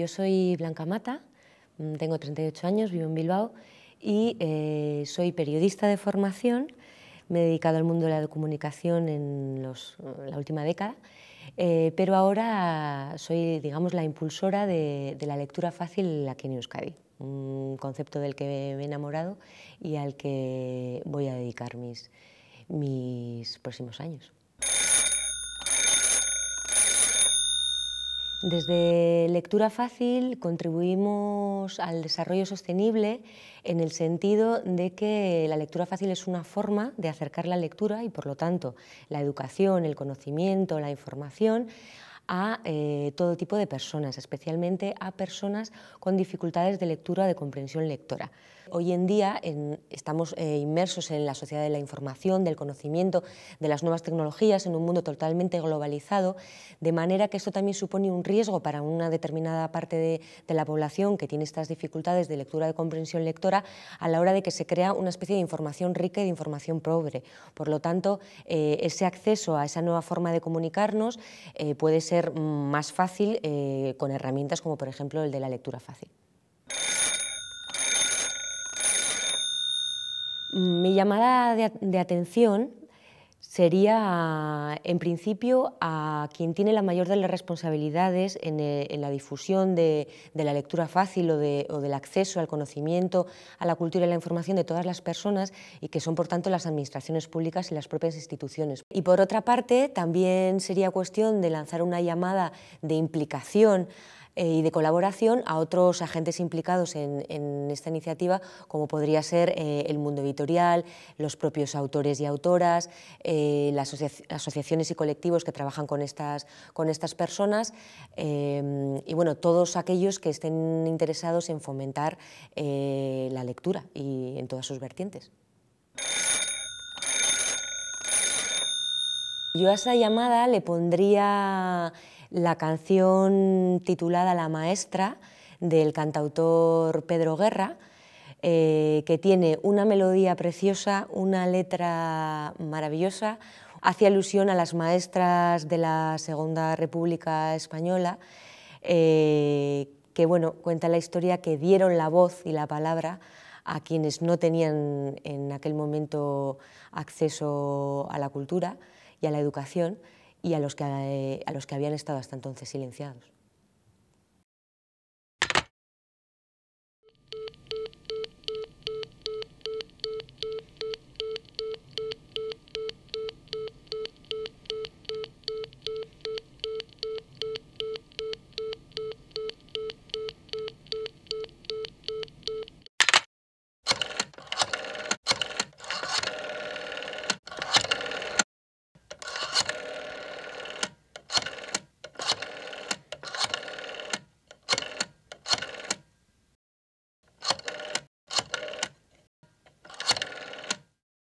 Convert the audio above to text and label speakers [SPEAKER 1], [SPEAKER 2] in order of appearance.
[SPEAKER 1] Yo soy Blanca Mata, mm, tengo 38 años, vivo en Bilbao y eh, soy periodista de formación. Me he dedicado al mundo de la comunicación en, la última década, eh, pero ahora soy, digamos, la impulsora de, la lectura fácil aquí en Euskadi, un concepto del que me he enamorado y al que voy a dedicar mis próximos años. Desde Lectura Fácil contribuimos al desarrollo sostenible en el sentido de que la lectura fácil es una forma de acercar la lectura y, por lo tanto, la educación, el conocimiento, la información a eh, todo tipo de personas, especialmente a personas con dificultades de lectura de comprensión lectora. Hoy en día estamos eh, inmersos en la sociedad de la información, del conocimiento, de las nuevas tecnologías, en un mundo totalmente globalizado, de manera que eso también supone un riesgo para una determinada parte de, la población que tiene estas dificultades de lectura de comprensión lectora a la hora de que se crea una especie de información rica y de información pobre. Por lo tanto, eh, ese acceso a esa nueva forma de comunicarnos puede ser más fácil eh, con herramientas como por ejemplo el de la lectura fácil. Mm, mi llamada de atención sería en principio a quien tiene la mayor de las responsabilidades en, eh, la difusión de, la lectura fácil o, del acceso al conocimiento, a la cultura y la información de todas las personas y que son por tanto las administraciones públicas y las propias instituciones. Y por otra parte también sería cuestión de lanzar una llamada de implicación eh, y de colaboración a otros agentes implicados en, esta iniciativa, como podría ser eh, el mundo editorial, los propios autores y autoras, eh, las asociaciones y colectivos que trabajan con estas, con estas personas y bueno, todos aquellos que estén interesados en fomentar la lectura y en todas sus vertientes. Yo a esa llamada le pondría la canción titulada La Maestra del cantautor Pedro Guerra, eh, que tiene una melodía preciosa, una letra maravillosa, hace alusión a las maestras de la Segunda República Española, eh, que bueno, cuenta la historia que dieron la voz y la palabra a quienes no tenían en aquel momento acceso a la cultura y a la educación y a los que, eh, a los que habían estado hasta entonces silenciados.